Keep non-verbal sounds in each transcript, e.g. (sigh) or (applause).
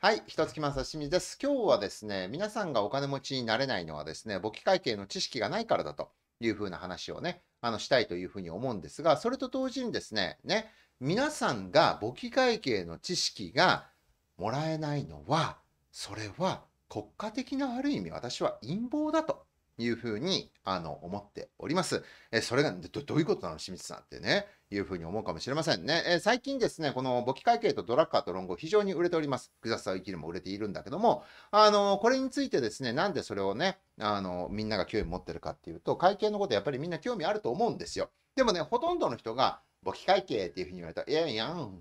はい、一月さしみです。今日はですね、皆さんがお金持ちになれないのはですね、簿記会計の知識がないからだというふうな話をね、あのしたいというふうに思うんですが、それと同時にですね、ね、皆さんが簿記会計の知識がもらえないのは、それは国家的なある意味、私は陰謀だというふうにあの思っております。えそれがどどういうことなの、清水さんってね。いうふうに思うかもしれませんね。えー、最近ですね、この簿記会計とドラッカーと論語非常に売れております。複雑さを生きるも売れているんだけども、あのー、これについてですね、なんでそれをね、あのー、みんなが興味持ってるかっていうと、会計のことやっぱりみんな興味あると思うんですよ。でもね、ほとんどの人が簿記会計っていうふうに言われたら、いやいやん、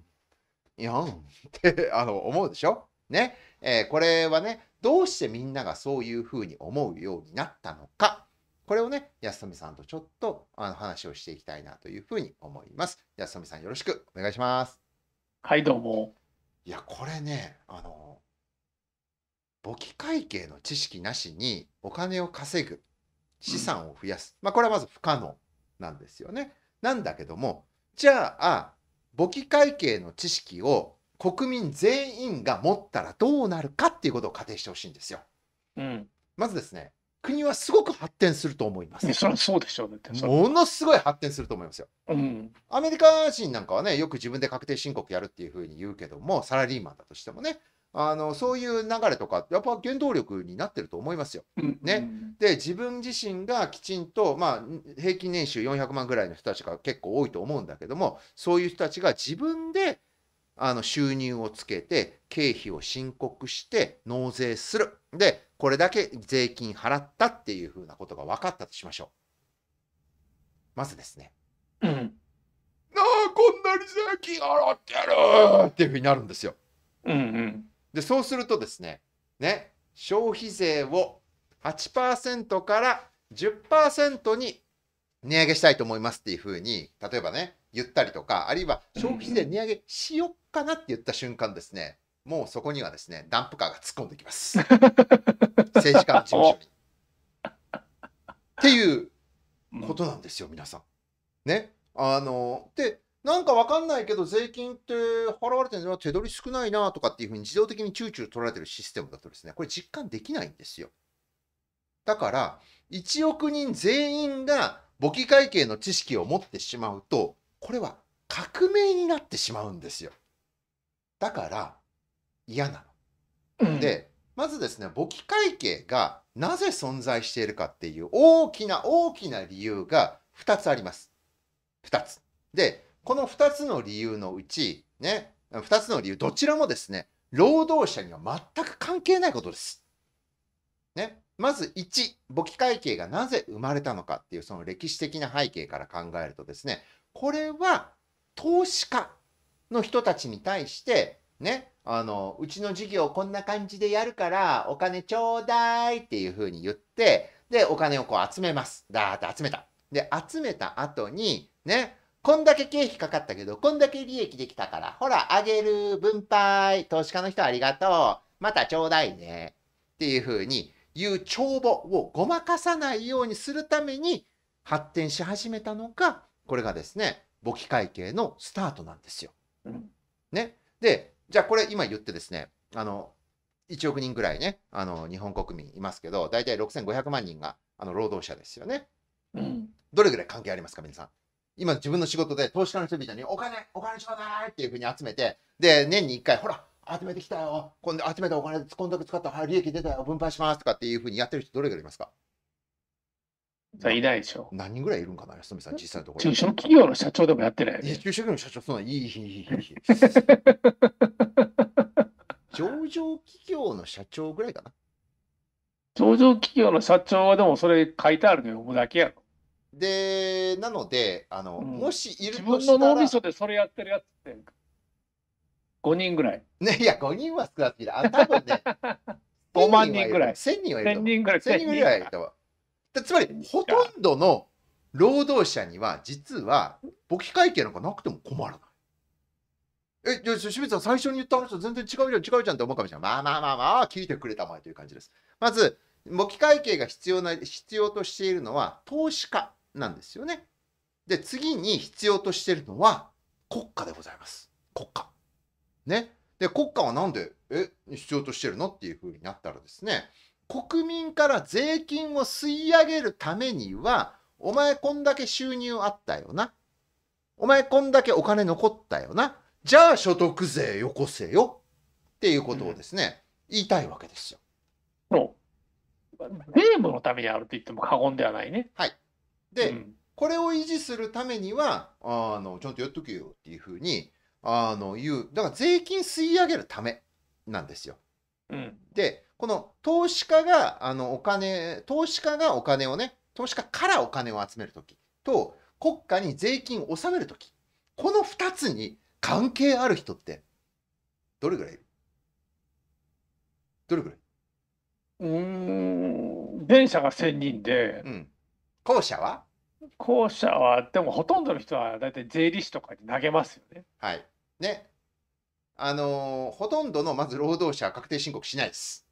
いやん (laughs) ってあの思うでしょね、えこれはね、どうしてみんながそういうふうに思うようになったのかこれをね、安富さんとちょっとあの話をしていきたいなというふうに思います。安富さんよろしくお願いします。はい、どうも。いや、これね、あの、簿記会計の知識なしにお金を稼ぐ、資産を増やす。うん、まあ、これはまず不可能なんですよね。なんだけども、じゃあ、簿記会計の知識を国民全員が持ったらどうなるかっていうことを仮定してほしいんですよ。うん、まずですね国はすごく発展すると思います。そそうでしょう、ね、ものすごい発展すると思いますよ、うん。アメリカ人なんかはね、よく自分で確定申告やるっていうふうに言うけども、サラリーマンだとしてもね、あのそういう流れとかやっぱ原動力になってると思いますよ。ね、で自分自身がきちんと、まあ、平均年収400万ぐらいの人たちが結構多いと思うんだけどもそういう人たちが自分であの収入をつけて経費を申告して納税する。で、これだけ税金払ったっていうふうなことが分かったとしましょう。まずですね。うん。ああ、こんなに税金払ってやるっていうふうになるんですよ。うんうん。で、そうするとですね、ね、消費税を8%から10%に値上げしたいと思いますっていうふうに、例えばね、言ったりとか、あるいは消費税値上げしよっかなって言った瞬間ですね、もうそこにはですね、ダンプカーが突っ込んできます。(laughs) 政治家の事務所に。っていうことなんですよ、皆さん。ね。あのでなんかわかんないけど税金って払われてるのは手取り少ないなとかっていうふうに自動的にチューチュー取られてるシステムだとですねこれ実感できないんですよだから1億人全員が簿記会計の知識を持ってしまうとこれは革命になってしまうんですよ。だから嫌なの。うん、でまずですね簿記会計がなぜ存在しているかっていう大きな大きな理由が2つあります。2つ。でこの2つの理由のうちね2つの理由どちらもですね労働者には全く関係ないことです。ね、まず1簿記会計がなぜ生まれたのかっていうその歴史的な背景から考えるとですねこれは投資家の人たちに対して、ね、あの、うちの事業こんな感じでやるからお金ちょうだいっていうふうに言って、で、お金をこう集めます。だーって集めた。で、集めた後に、ね、こんだけ経費かかったけど、こんだけ利益できたから、ほら、あげる、分配、投資家の人ありがとう、またちょうだいね。っていうふうに言う帳簿をごまかさないようにするために発展し始めたのが、これがですね、簿記会計のスタートなんですよ。ね。で、じゃあこれ今言ってですね、あの、1億人ぐらいね、あの、日本国民いますけど、大体6500万人が、あの、労働者ですよね。うん、どれぐらい関係ありますか、皆さん。今自分の仕事で投資家の人々にお金、お金ちょうだいっていうふうに集めて、で、年に1回、ほら、集めてきたよ、今度集めたお金、こんだけ使った、はい、利益出たよ、分配しますとかっていうふうにやってる人どれぐらいいますかさいないでしょ。何人ぐらいいるんかな、安住さん、実際のところ。中小企業の社長でもやってないいや中小企業の社長、そんないい、いい、いい、いい。上場企業の社長ぐらいかな。上場企業の社長はでもそれ書いてあるのよ、僕だけやろ。で、なので、あの、うんもしいる自と分のしたら、脳みそでそれやってるやつって、5人ぐらい、ね、いや、5人は少なすぎる。あ、多分ね、5 (laughs) 万人ぐらい1000人はいる1000人ぐらい、1000人ぐらいいたわ。つまり、ほとんどの労働者には、実は、簿記会計なんかなくても困らない。え、じゃあ、清水さん、最初に言った話と全然違うじゃん、違うじゃんって思うかもしれない。まあまあまあまあ、聞いてくれたまえという感じです。まず、簿記会計が必要な、必要としているのは、投資家なんですよね。で、次に必要としているのは、国家でございます。国家。ね。で、国家はなんで、え、必要としてるのっていうふうになったらですね、国民から税金を吸い上げるためには、お前こんだけ収入あったよな。お前こんだけお金残ったよな。じゃあ所得税よこせよ。っていうことをですね、うん、言いたいわけですよ。う。税務のためにあると言っても過言ではないね。はい。で、うん、これを維持するためには、あの、ちゃんとやっとけよっていうふうに、あの、言う。だから税金吸い上げるためなんですよ。うん、で、この投資家があのお金、投資家がお金をね、投資家からお金を集めるときと、国家に税金を納めるとき、この2つに関係ある人って、どれぐらいいるどれぐらいうん、前者が1000人で、うん、後者は後者は、でもほとんどの人は大体税理士とかに投げますよね。はい。ね。あのー、ほとんどのまず労働者は確定申告しないです。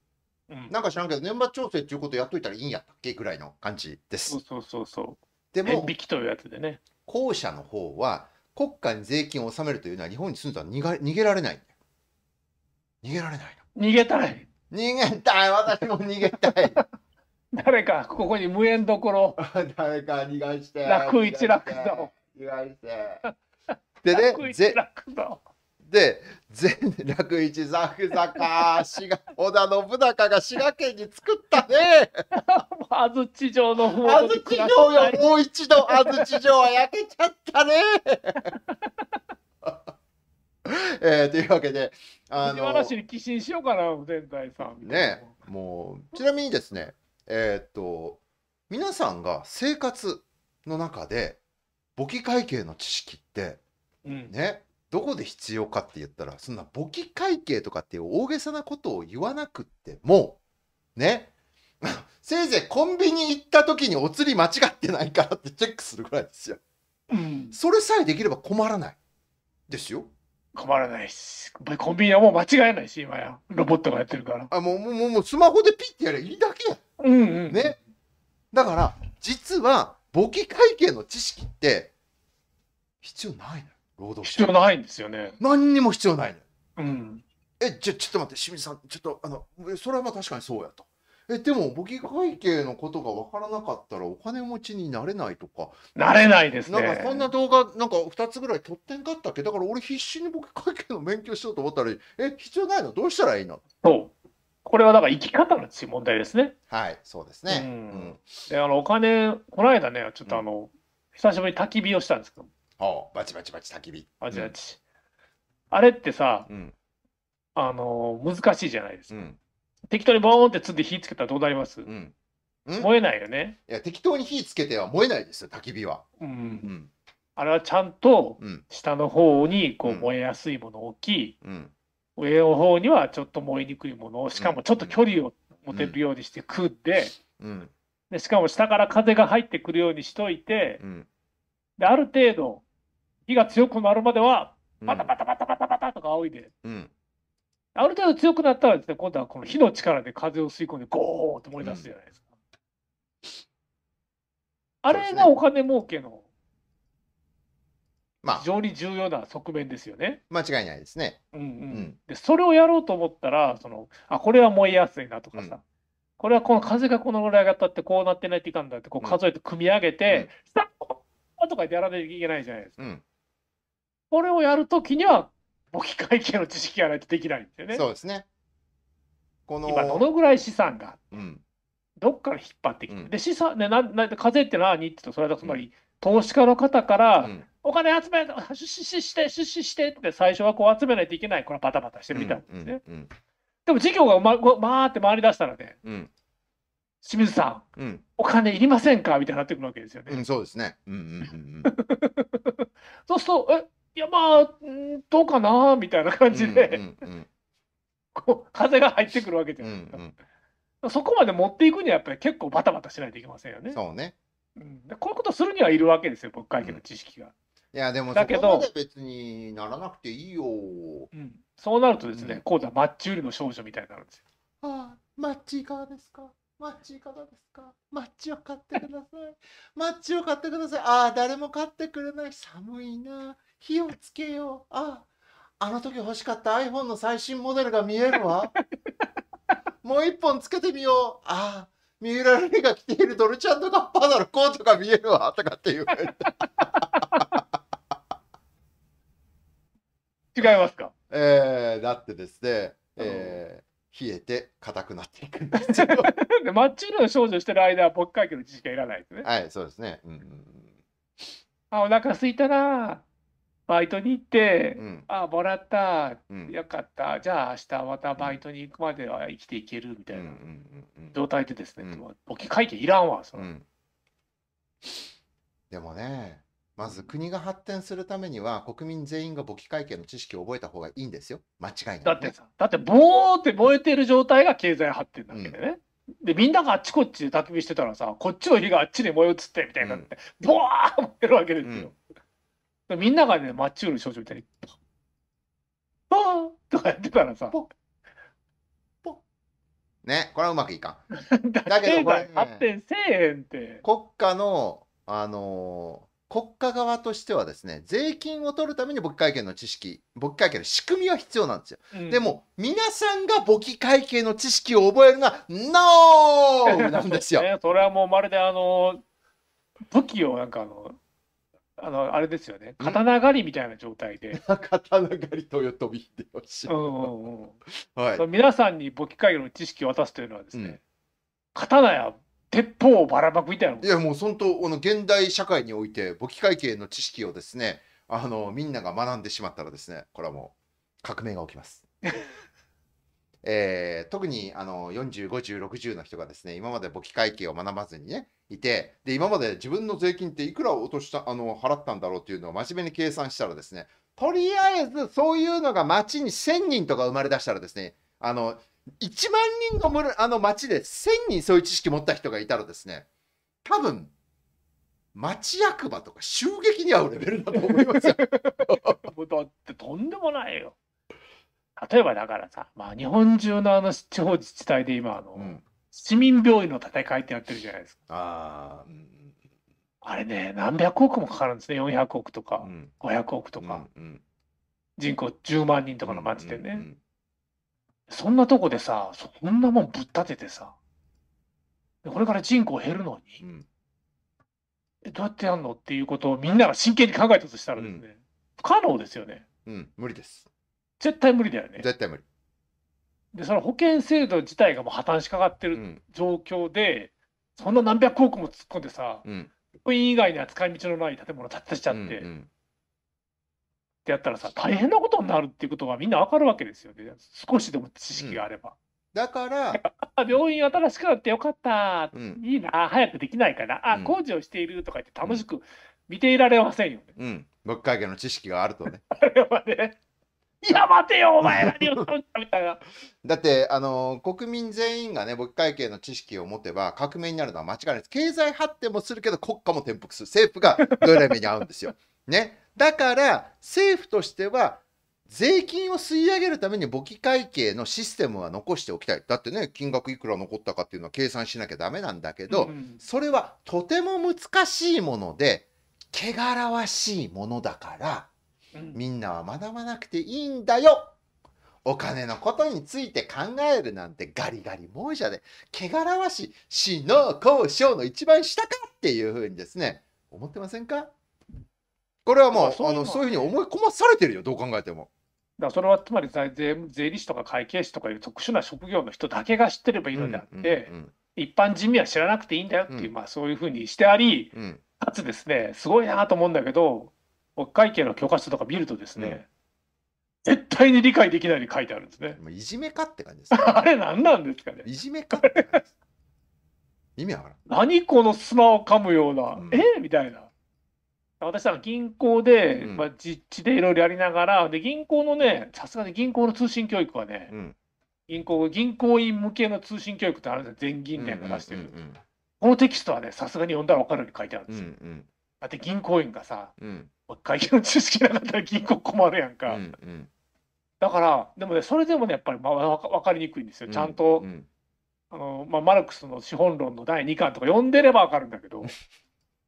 なんか知らんけど年末調整っていうことやっといたらいいんやったっけぐらいの感じです。そうそうそうそう。でも、引きというやつでね。後者の方は国家に税金を納めるというのは日本に住んだら逃げ逃げられない。逃げられないの。逃げたい。逃げたい。私も逃げたい。(laughs) 誰かここに無縁どころ。(laughs) 誰か逃がして。楽一楽と。逃がして。でね、楽ぜで全楽一ザクザカ滋賀織田信長が滋賀県に作ったね安土城の方安土城よもう一度安土城は焼けちゃったね (laughs) えー、というわけであの藤に寄進しようかな全さん。ねもうちなみにですねえー、っと皆さんが生活の中で簿記会計の知識って、うん、ねどこで必要かって言ったら、そんな簿記会計とかっていう大げさなことを言わなくっても、ね、(laughs) せいぜいコンビニ行った時にお釣り間違ってないからってチェックするぐらいですよ。うん、それさえできれば困らない。ですよ。困らないし、コンビニはもう間違えないし、今や。ロボットがやってるから。あ、もう、もう、もう、スマホでピッてやればいいだけや。うんうん。ね。だから、実は、簿記会計の知識って、必要ないのよ。労働必要ないんですよね。何にも必要ないの、ね、うん。え、じゃ、ちょっと待って、清水さん、ちょっと、あの、それはまあ確かにそうやと。え、でも、簿記会計のことが分からなかったら、お金持ちになれないとか。なれないですね。なんか、そんな動画、なんか2つぐらい撮ってんかったっけだから、俺必死に簿記会計の勉強しようと思ったら、え、必要ないのどうしたらいいのそう。これはだから生き方の問題ですね。はい、そうですね。うん。うん、で、あの、お金、この間ね、ちょっとあの、うん、久しぶりに焚き火をしたんですけど、ほうバチバチバチ焚き火。あじゃあちあれってさ、うん。あのー難しいじゃないですうか。ん。適当にボーンってつって火つけたらどうなりますうん。うん燃えないよね。いや、適当に火つけては燃えないですよ、焚き火は。ううん。あれはちゃんと下の方にこう燃えやすいものを置き、うん。上の方にはちょっと燃えにくいものを、しかもちょっと距離を持てるようにして組んで、うん。でしかも下から風が入ってくるようにしといて、うん。である程度火が強くなるまでは、バタバタバタバタバタとか仰いで、うん、ある程度強くなったらですね、今度はこの火の力で風を吸い込んで、ゴーって漏れ出すじゃないですか。うん、あれがお金儲けの、まあ、非常に重要な側面ですよね。間違いないですね。うんうん、でそれをやろうと思ったら、そのあこれは燃えやすいなとかさ、これはこの風がこのぐらい上がったってこうなってないといかんだってこう数えて組み上げて、うん、スタッとかやらないといけないじゃないですか。うん、これをやるときには簿記会計の知識がないとできないんだよね。そうですねこの今どのぐらい資産が、うん、どっから引っ張ってきて、うん、で資産ねなな課税って何って言うとそれはつまり、うん、投資家の方から、お金集め出資して出資してって最初はこう集めないといけないこれはバタバタしてるみたいなんですね。でも事業がままーって回りだしたらね、清水さん、うん、お金いりませんかみたいになってくるわけですよね。うん、そうですね。うんうんうんうん、(laughs) (laughs) そうすると、えいや、まあ、どうかなみたいな感じで、こう、風が入ってくるわけじゃないですか。うんうん、そこまで持っていくには、やっぱり結構バタバタしないといけませんよね。そうね。うん、でこういうことするにはいるわけですよ、僕会計の知識が。いや、でも、だけど、別にならなくていいよ。うん、そうなるとですね、こうだ、マッチ売りの少女みたいになるんですよ。ああ、マッチいかがですかマッチいかがですかマッチを買ってください。マッチを買ってください。ああ、誰も買ってくれない。寒いな。火をつけよう。あ、あの時欲しかった iPhone の最新モデルが見えるわ。(laughs) もう一本つけてみよう。あ、三浦瑠麗が着ているドルチャンドガッパーナのコートが見えるわ。とかっていう。違いますかえー、だってですね、えー、冷えて硬くなっていくんですよ。で、マッチングの少女してる間は、ぽっかりの知識がいらないですね。はい、そうですね。うん、あ、お腹すいたなバイトに行って、うん、あもらった、よかった、じゃあ明日またバイトに行くまでは生きていけるみたいな状態でですね、置き換えいらんわ、その、うん、でもね、まず国が発展するためには国民全員が簿記会計の知識を覚えた方がいいんですよ、間違いない、ね、だってさ、だってぼーって燃えてる状態が経済発展なわけでね。でみんながあっちこっちで焚き火してたらさこっちの火があっちに燃え移ってみたいになって、ボワー燃えるわけですよ。みんながね、マッチュール少女みたいに、ポーとかやってたらさ、ね、これはうまくいかん。(laughs) だけどこれ、ね、発展せえへんって。国家の、あのー、国家側としてはですね、税金を取るために簿記会計の知識、簿記会計の仕組みは必要なんですよ。うん、でも、皆さんが簿記会計の知識を覚えるのは、NO! なんですよ。ね、(laughs) それはもうまるであの、武器をなんかあの、あの、あれですよね。刀狩りみたいな状態で。(laughs) 刀狩りと豊臣秀吉。うんうんうん。はい。皆さんに簿記会議の知識を渡すというのはですね、うん、刀や鉄砲をばらまくみたいな。いや、もう本当、この現代社会において、簿記会計の知識をですね、あの、みんなが学んでしまったらですね、これはもう革命が起きます。えー、特にあの40、50、60の人がですね、今まで簿記会計を学ばずにね、いて、で、今まで自分の税金っていくら落とした、あの、払ったんだろうっていうのを真面目に計算したらですね、とりあえずそういうのが町に1000人とか生まれ出したらですね、あの、1万人の村あの町で1000人そういう知識持った人がいたらですね、多分、町役場とか襲撃に遭うレベルだと思いますよ。(laughs) だってとんでもないよ。例えばだからさ、まあ、日本中のあの地方自治体で今あの、うん、市民病院の建て替えってやってるじゃないですか。ああれね何百億もかかるんですね400億とか、うん、500億とか、うんうん、人口10万人とかの町でね、うんうんうん、そんなとこでさそんなもんぶっ立ててさこれから人口減るのに、うんどうやってやるのっていうことをみんなが真剣に考えたとしたらですね、うん、不可能ですよね。うん、無理です。絶対無理だよね。絶対無理。で、その保険制度自体がもう破綻しかかってる状況で、そんな何百億も突っ込んでさ、うん。病院以外には使い道のない建物建てちゃって、うんうってやったらさ、大変なことになるっていうことがみんなわかるわけですよね。少しでも知識があれば。だから、病院新しくなってよかった、うんいいな、早くできないかな、あ、うん工事をしているとか言って楽しく見ていられませんよね。うん、ぶっの知識があるとね。(laughs) あれはね、いや、待てよ、お前何をしんだみたいな。(laughs) だって、あの国民全員がね、簿記会計の知識を持てば、革命になるのは間違いないです。経済発展もするけど、国家も転覆する。政府がどれだけに合うんですよ。(laughs) ね。だから、政府としては、税金を吸い上げるために簿記会計のシステムは残しておきたい。だってね、金額いくら残ったかっていうのは計算しなきゃダメなんだけど、うん、それはとても難しいもので、汚らわしいものだから、みんなは学ばなくていいんだよお金のことについて考えるなんてガリガリ猛者で汚らわし死の交渉の一番下かっていうふうにですね思ってませんかこれはもうそうあのそういうふうに思い込まされてるよどう考えても。だそれはつまり税税理士とか会計士とかいう特殊な職業の人だけが知ってればいいのであって、うんうんうん、一般人民は知らなくていいんだよっていう、うん、まあ、そういうふうにしてあり、うん、かつですねすごいなと思うんだけど会計の許可書とか見るとですね、うん、絶対に理解できないように書いてあるんですね。もういじめかって感じです、ね、あれ何なんですかね。いじめかって感じです。意味わからん。何この砂を噛むような、うん、えみたいな。私は銀行で、まあ、実地でいろいろやりながら、で銀行のね、さすがに銀行の通信教育はね、うん、銀行銀行員向けの通信教育ってあるんですよ、全銀連が出してる。このテキストはね、さすがに読んだら分かるように書いてあるんですよ。うんうん、だって銀行員がさ、うん、会計の知識なかったら銀行困るやんか、うんうん、だからでもねそれでもねやっぱりまあ分かりにくいんですよちゃんと、うんうん、あのまあ、マルクスの資本論の第2巻とか読んでれば分かるんだけど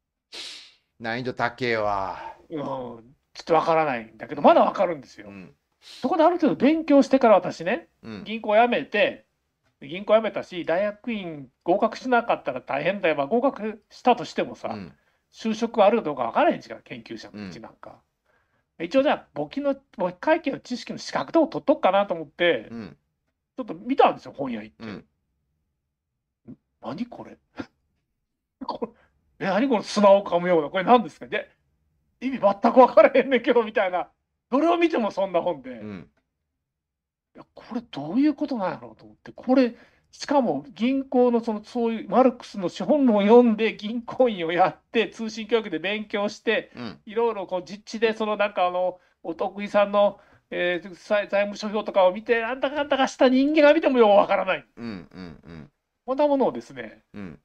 (laughs) 難易度高えわうんちょっと分からないんだけどまだ分かるんですよ、うん、そこである程度勉強してから私ね、銀行辞めて銀行辞めたし大学院合格しなかったら大変だよ、まあ、合格したとしてもさ、うん就職あるかどうか分からいんしか研究者のうちなんか、うん、一応じゃあ簿記の簿記会計の知識の資格とか取っとくかなと思って、うん、ちょっと見たんですよ本屋行って、うん、何これ (laughs) これ何この砂を噛むようなこれ何ですかで意味全く分からへんねんけどみたいなどれを見てもそんな本で、いやこれどういうことなんやろうと思ってこれしかも銀行のそのそういうマルクスの資本論を読んで銀行員をやって通信教育で勉強して、いろいろこう実地でそのなんかあのお得意さんの、えー、財務諸表とかを見てなんだかんだかした人間が見てもようわからない、うんうんうん、こんなものをですね、うん、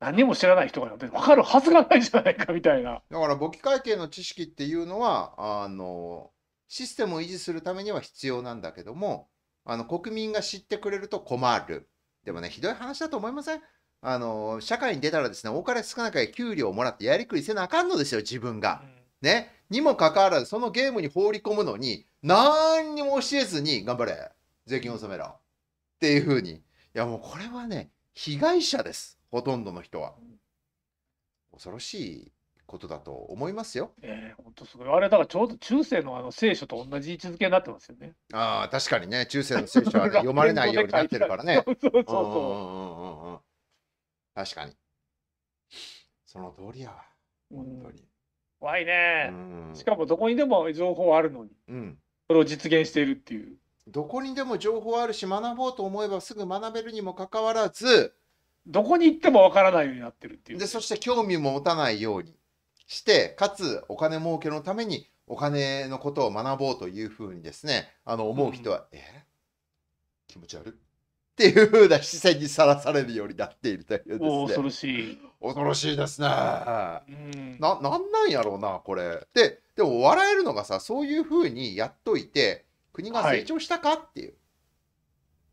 何も知らない人が分かるはずがないじゃないかみたいな。だから簿記会計の知識っていうのはあのシステムを維持するためには必要なんだけどもあの国民が知ってくれると困る。でもね、ひどい話だと思いませんあの社会に出たらですね、お金少なかれ給料をもらってやりくりせなあかんのですよ、自分が。ね。にもかかわらず、そのゲームに放り込むのに、何にも教えずに、頑張れ、税金納めろ。っていうふうに。いや、もうこれはね、被害者です、ほとんどの人は。恐ろしいことだと思いますよ。ええー、本当すごい。あれだからちょうど中世のあの聖書と同じ位置づけになってますよね。ああ、確かにね、中世の聖書は、ね、読まれないようになってるからね。(laughs) そうそうそうそう。んんう確かに。その通りやわ。本当に。怖いね。しかもどこにでも情報あるのに、うん、それを実現しているっていう。どこにでも情報あるし、学ぼうと思えばすぐ学べるにもかかわらず、どこに行ってもわからないようになってるっていう。で、そして興味も持たないように。して、かつお金儲けのためにお金のことを学ぼうというふうにですね、あの思う人は、うん、え気持ち悪いっていうふうな視線にさらされるようになっているというですね。恐ろしい。恐ろしいですね。うん、な、なんなんやろうな、これ。で、でも笑えるのがさ、そういうふうにやっといて、国が成長したかっていう。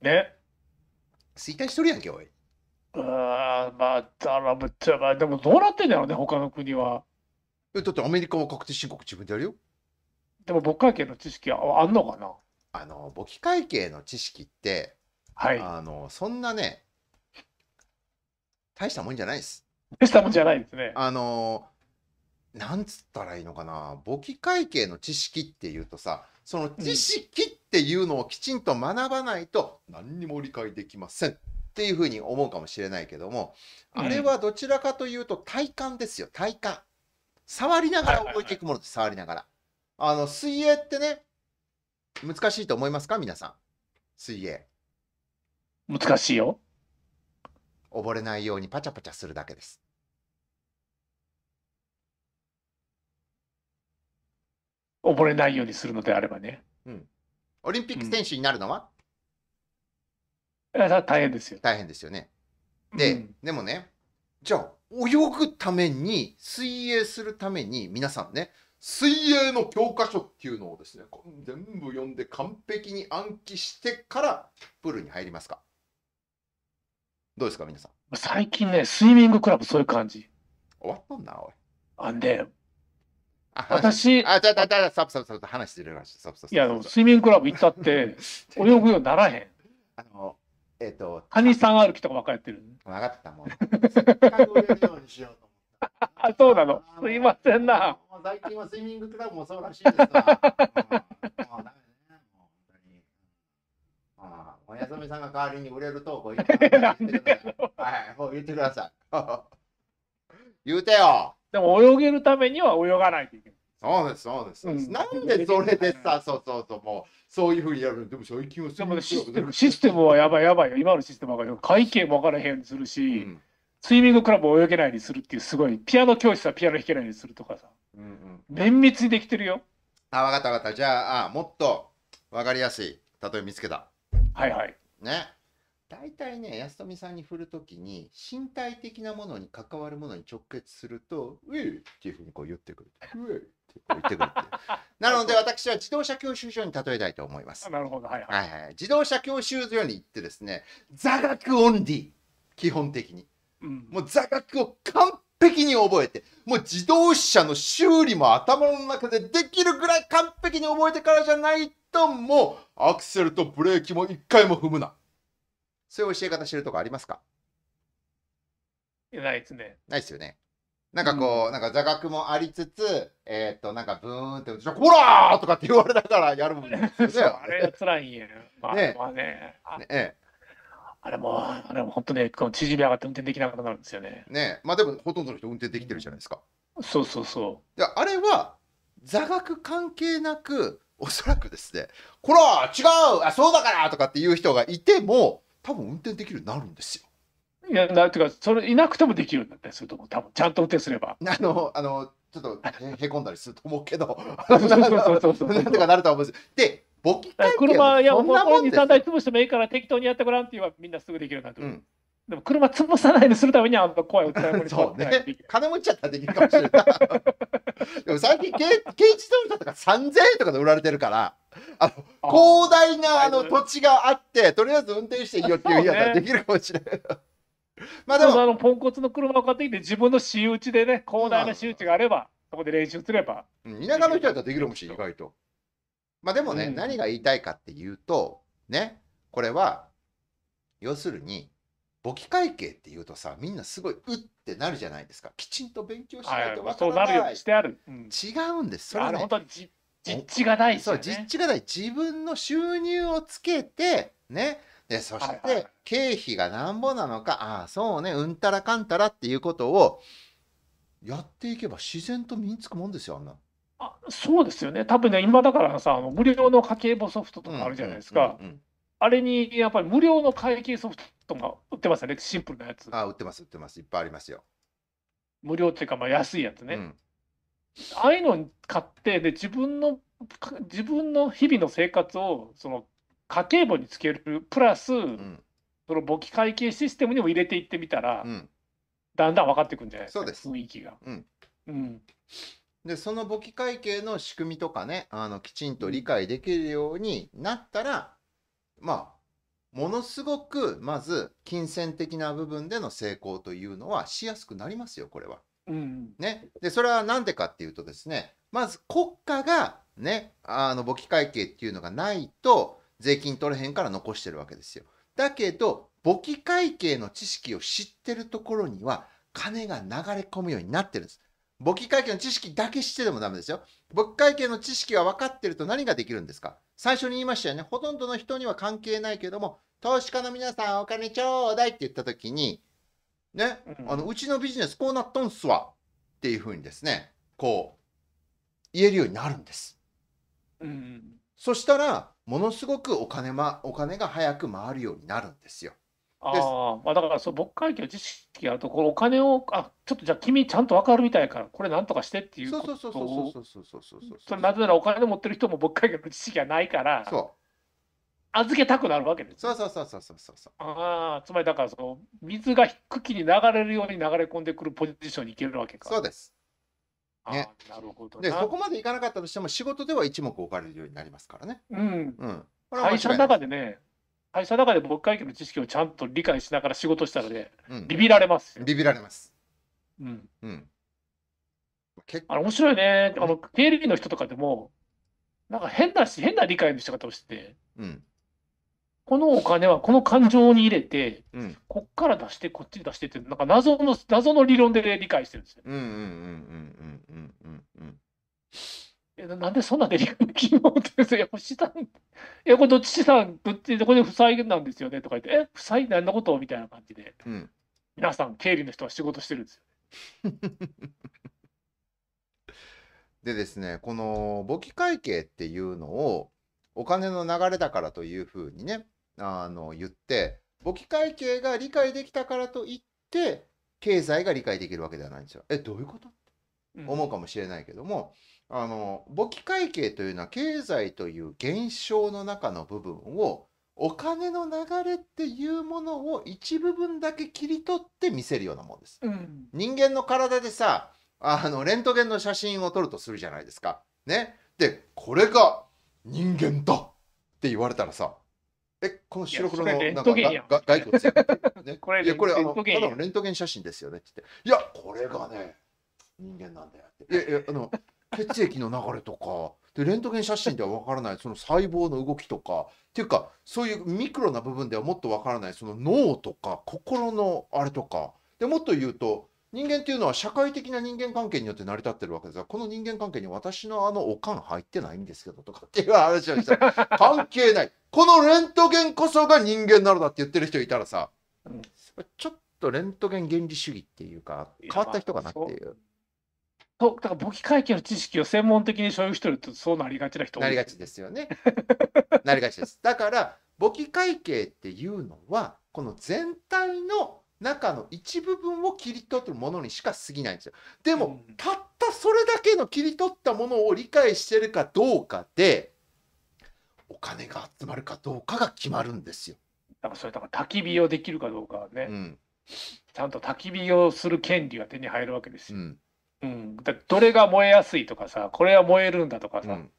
ね。衰退しとるやんけ、おい。あまあ、だらぶっちゃ、まあ、でもどうなってんだろうね、他の国は。えだってアメリカは確定申告自分でやるよでも母会計の知識はあんのかなあの簿記会計の知識って、はいあのそんなね大したもんじゃないです大したもんじゃないですねあのなんつったらいいのかな簿記会計の知識っていうとさその知識っていうのをきちんと学ばないと何にも理解できませんっていうふうに思うかもしれないけどもあれはどちらかというと体感ですよ体感触りながら覚えていくものです、触りながら。あの、水泳ってね、難しいと思いますか皆さん。水泳。難しいよ。溺れないようにパチャパチャするだけです。溺れないようにするのであればね。うん。オリンピック選手になるのは、うん、大変ですよ。大変ですよね。で、うん、でもね、じゃあ泳ぐために水泳するために皆さんね水泳の教科書っていうのをですね全部読んで完璧に暗記してからプールに入りますかどうですか皆さん最近ねスイミングクラブそういう感じ終わったんだおいあんであ私あだだだサブサブサブ話してる話サブサブいやスイミングクラブ行ったって泳ぐようにならへんあのえっ、ー、と、谷さん歩きとかばっかやってる。分かったもん。せっかく売れるようにしようと思った。あ、そうなの。すいませんな。最近はスイミングクラブもそうらしいですね、もう本当に。あおやみさんが代わりに売れるとこ言って (laughs) はい、もう言ってください。(laughs) 言うてよ。でも泳げるためには泳がないといけない。そうです、そうです。うんなんでそれでさ、そうそうそう、もう、そういうふうにやるの、でも最近はでもシステムシステムはやばいやばいよ、今のシステムはよ会計も分からへんするうし、んスイミングクラブを泳げないようにするっていう、すごい、ピアノ教室はピアノ弾けないようにするとかさ、うんうん。綿密にできてるよ。あ、わかったわかった。じゃあ、あもっとわかりやすい例え見つけた。はいはい。ね。大体ね、安富さんに振るときに、身体的なものに関わるものに直結すると、うえっていうふうにこう言ってくる。うえ言ってくるってなので私は自動車教習所に例えたいと思いますなるほどはいはい、はいはい、自動車教習所に行ってですね座学オンリー基本的に、うん、もう座学を完璧に覚えてもう自動車の修理も頭の中でできるぐらい完璧に覚えてからじゃないともうアクセルとブレーキも一回も踏むなそういう教え方してるとこありますかないですねないですよねなんかこう、うん、なんか座学もありつつ、えー、っと、なんかブーンって、ほこらーとかって言われながらやるもんね。そあれらいんや。まあ、ねまあね。ねあれも、あれも本当ね、この縮み上がって運転できなくなるんですよね。ねまあでもほとんどの人運転できてるじゃないですか。そうそうそう。いや、あれは座学関係なく、おそらくですね、こら違うあ、そうだからとかっていう人がいても、多分運転できるようになるんですよ。いや、なていうか、それいなくてもできるんだったりすると思う、多分ちゃんと運転すれば。あの、あの、ちょっとへこんだりすると思うけど、そうそうそうそう。なんとかなると思うんです。で、簿記会車、いや、もうこれに3台潰してもいいから適当にやってごらんって言えばみんなすぐできるようになる。うんでも車潰さないでするためにはあんま怖い訴えもそうね。金持ちゃったらできるかもしれない。でも最近軽自動車とか3000円とかで売られてるから、あの広大なあの土地があって、とりあえず運転していいよっていう日だったらできるかもしれない。(laughs) まあでもあのポンコツの車を買ってきて自分の私有地でね広大な私有地があればそこで練習すれば、うん、田舎の人だったらできるかもし意外とまあでもね、うん、何が言いたいかっていうとねこれは要するに簿記会計っていうとさみんなすごいうってなるじゃないですかきちんと勉強しないとわからない、はい、してある、うん、違うんですそれは、ね、本当に実地がない、ね、そう実地がない自分の収入をつけてねで、そして、経費がなんぼなのか、ああ、そうね、うんたらかんたらっていうことを、やっていけば自然と身につくもんですよ、あんな。あそうですよね。多分ね、今だからさ、あの無料の家計簿ソフトとかあるじゃないですか。あれに、やっぱり無料の会計ソフトが売ってますよね、シンプルなやつ。あ売ってます、売ってます。いっぱいありますよ。無料っていうか、まあ、安いやつね。うん、ああいうの買って、で、自分の、自分の日々の生活を、その、家計簿につけるプラス、うん、その簿記会計システムにも入れていってみたら、うん、だんだん分かってくんじゃないですかです雰囲気が。うんうんでその簿記会計の仕組みとかねあのきちんと理解できるようになったらまあものすごくまず金銭的な部分での成功というのはしやすくなりますよこれは。うん、ね、でそれは何でかっていうとですねまず国家がねあの簿記会計っていうのがないと税金取れへんから残してるわけですよ。だけど、簿記会計の知識を知ってるところには、金が流れ込むようになってるんです。簿記会計の知識だけしてでもダメですよ。簿記会計の知識は分かってると何ができるんですか最初に言いましたよね。ほとんどの人には関係ないけども、投資家の皆さんお金ちょうだいって言ったときに、ね、あのうちのビジネスこうなっとんすわっていうふうにですね、こう、言えるようになるんです。うん、そしたら、ものすごくお金,、ま、お金が早く回るようになるんですよ。あまあ、だからそう、僕会計の知識があると、これお金を、あちょっとじゃあ、君、ちゃんと分かるみたいから、これなんとかしてっていうそうそうそうそうそうそうそうそうそれなぜならお金持ってる人も僕会計の知識がないから、そう預けたくなるわけです、そうそうそうそうそうそうああ、つまりだからその、水が茎に流れるように流れ込んでくるポジションにいけるわけか。そうです。ね、なるほどでそこまでいかなかったとしても仕事では一目置かれるようになりますからね。うん、うん、会社の中でね会社の中で僕会計の知識をちゃんと理解しながら仕事したらね、うん、ビビられますビビられます。うん、うん、結あ面白いねあの経理の人とかでもなんか変だし変な理解の仕方をして、うん、このお金はこの感情に入れて、うん、こっから出して、こっちに出してって、なんか謎の、謎の理論で、理解してるんですよ。えなんでそんなで理解できんのって言うんや、資産、いや、これどっち資産、どっちで、これ負債なんですよねとか言って、え、負債何のことみたいな感じで、うん、皆さん、経理の人は仕事してるんですよ。(laughs) でですね、この簿記会計っていうのを、お金の流れだからというふうにねあの言って簿記会計が理解できたからといって経済が理解できるわけではないんですよ。えどういうことって思うかもしれないけども、うん、あの簿記会計というのは経済という現象の中の部分をお金の流れっていうものを一部分だけ切り取って見せるようなものです。うん、人間の体でさあのレントゲンの写真を撮るとするじゃないですか。ね、でこれが人間だって言われたらさえ、この白黒のなんか骸骨や、ね、(laughs) これいやこれあのただのレントゲン写真ですよねってっていやこれがね人間なんだよっていやいやあの (laughs) 血液の流れとかでレントゲン写真ではわからないその細胞の動きとかっていうかそういうミクロな部分ではもっとわからないその脳とか心のあれとかでもっと言うと人間っていうのは社会的な人間関係によって成り立ってるわけですが、この人間関係に私のあのおかん入ってないんですけどとかっていう話をしたら、(laughs) 関係ない。このレントゲンこそが人間なのだって言ってる人いたらさ、ちょっとレントゲン原理主義っていうか、変わった人かなっていう。そうだから簿記会計の知識を専門的に所有してるとそうなりがちな人なりがちですよね。なりがちです。だから簿記会計っていうのはこの全体の中の一部分を切り取ってるものにしか過ぎないんですよ。でも、たったそれだけの切り取ったものを理解してるかどうかで、お金が集まるかどうかが決まるんですよ。だからそれ、だから焚き火をできるかどうかはね、うん、ちゃんと焚き火をする権利が手に入るわけですよ。うん、うん、だどれが燃えやすいとかさ、これは燃えるんだとかさ、うん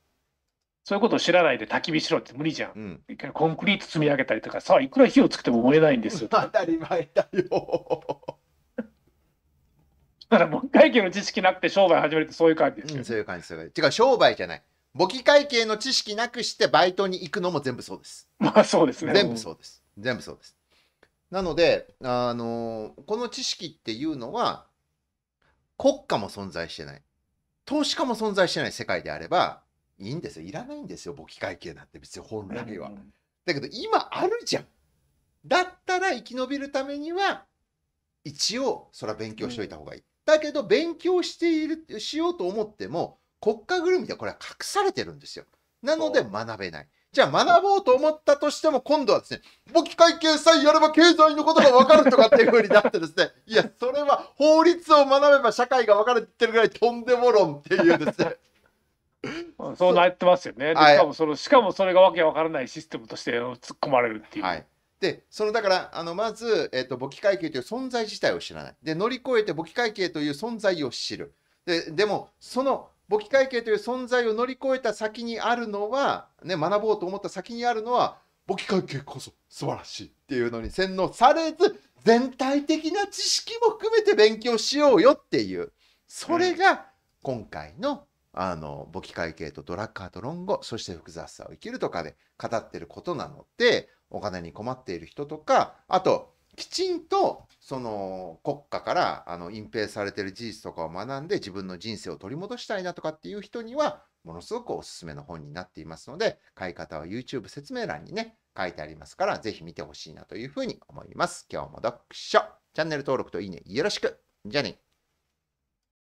そういうことを知らないで焚き火しろって無理じゃん。うん、コンクリート積み上げたりとかさ、いくら火をつけても燃えないんですよ。当たり前だよ。だから、簿記会計の知識なくて商売始めるってそういう感じですよ、うん、そういう感じ、そういう感じ。違う、商売じゃない。簿記会計の知識なくしてバイトに行くのも全部そうです。まあそうですね。全部そうです。全部そうです。なので、あのー、この知識っていうのは、国家も存在してない。投資家も存在してない世界であれば、いいんですよいらないんですよ簿記会計なんて別に本来は。だけど今あるじゃん。だったら生き延びるためには一応それは勉強しといた方がいい。うん、だけど勉強しているしようと思っても国家ぐるみでこれは隠されてるんですよ。なので学べない。じゃあ学ぼうと思ったとしても今度はですね、簿記会計さえやれば経済のことが分かるとかっていうふうになってですね、いや、それは法律を学べば社会が分かれてるぐらいとんでも論っていうですね。そうなってますよね。しかもそのしかもそれがわけわからないシステムとして突っ込まれるっていう。はい、でそのだからあのまず、えっと、簿記会計という存在自体を知らないで乗り越えて簿記会計という存在を知るででもその簿記会計という存在を乗り越えた先にあるのは、ね、学ぼうと思った先にあるのは簿記会計こそ素晴らしいっていうのに洗脳されず全体的な知識も含めて勉強しようよっていうそれが今回の、うんあの簿記会計とドラッカーと論語そして複雑さを生きるとかで語ってることなのでお金に困っている人とかあときちんとその国家からあの隠蔽されてる事実とかを学んで自分の人生を取り戻したいなとかっていう人にはものすごくおすすめの本になっていますので買い方は YouTube 説明欄にね書いてありますからぜひ見てほしいなというふうに思います。今日も読書チャンネル登録といいねよろしくじゃあね